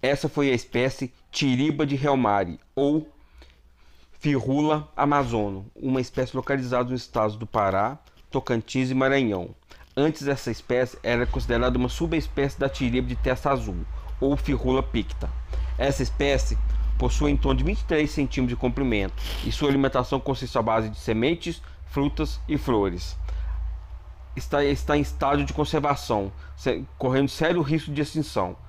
Essa foi a espécie Tiriba de Helmari ou Firula amazono, uma espécie localizada nos estados do Pará, Tocantins e Maranhão. Antes essa espécie era considerada uma subespécie da tiriba de testa azul, ou Firula picta. Essa espécie possui em torno de 23 centímetros de comprimento e sua alimentação consiste à base de sementes, frutas e flores. Está, está em estágio de conservação, correndo sério risco de extinção.